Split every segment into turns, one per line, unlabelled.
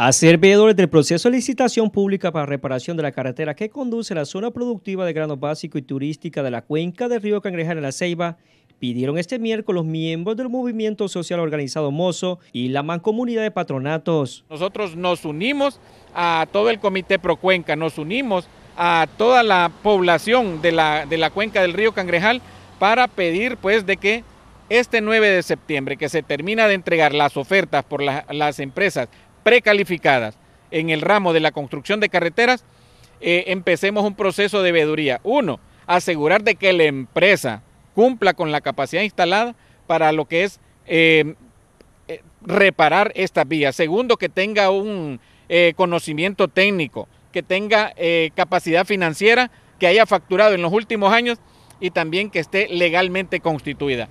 a veedores del proceso de licitación pública para reparación de la carretera que conduce a la zona productiva de grano básico y turística de la cuenca del río Cangrejal en la Ceiba, pidieron este miércoles los miembros del movimiento social organizado Mozo y la mancomunidad de patronatos.
Nosotros nos unimos a todo el comité Procuenca, nos unimos a toda la población de la, de la cuenca del río Cangrejal para pedir pues de que este 9 de septiembre, que se termina de entregar las ofertas por las empresas precalificadas en el ramo de la construcción de carreteras, eh, empecemos un proceso de veeduría. Uno, asegurar de que la empresa cumpla con la capacidad instalada para lo que es eh, eh, reparar estas vías. Segundo, que tenga un conocimiento técnico, que tenga capacidad financiera, que haya facturado en los últimos años y también que esté legalmente constituida.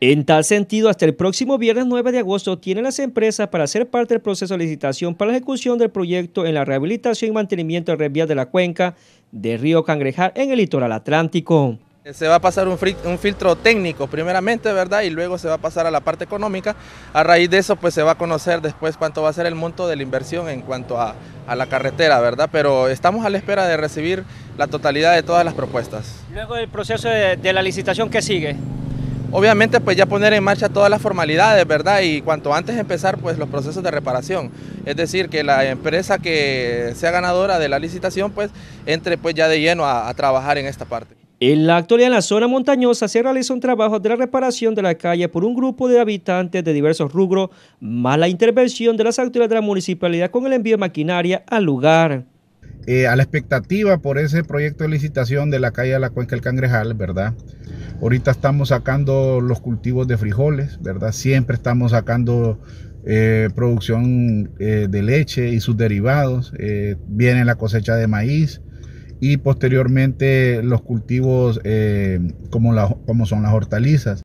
En tal sentido, hasta el próximo viernes 9 de agosto tienen las empresas para ser parte del proceso de licitación para la ejecución del proyecto en la rehabilitación y mantenimiento de revías de la cuenca de río Cangrejar en el litoral atlántico.
Eh, se va a pasar un, filtro técnico primeramente, ¿verdad? Y luego se va a pasar a la parte económica. A raíz de eso, pues se va a conocer después cuánto va a ser el monto de la inversión en cuanto a, la carretera, ¿verdad? Pero estamos a la espera de recibir la totalidad de todas las propuestas.
Luego del proceso de, de la licitación, ¿qué sigue?
obviamente pues ya poner en marcha todas las formalidades, ¿verdad? Y cuanto antes empezar pues los procesos de reparación. Es decir, que la empresa que sea ganadora de la licitación pues entre pues ya de lleno
a, trabajar en esta parte. En la actualidad en la zona montañosa se realiza un trabajo de la reparación de la calle por un grupo de habitantes de diversos rubros, más la intervención de las autoridades de la municipalidad con el envío de maquinaria al lugar. Eh, a la expectativa por ese proyecto
de licitación de la calle de la Cuenca del Cangrejal, ¿verdad? Ahorita estamos sacando los cultivos de frijoles, ¿verdad? Siempre estamos sacando eh, producción eh, de leche y sus derivados. viene la cosecha de maíz y posteriormente los cultivos como, como son las hortalizas.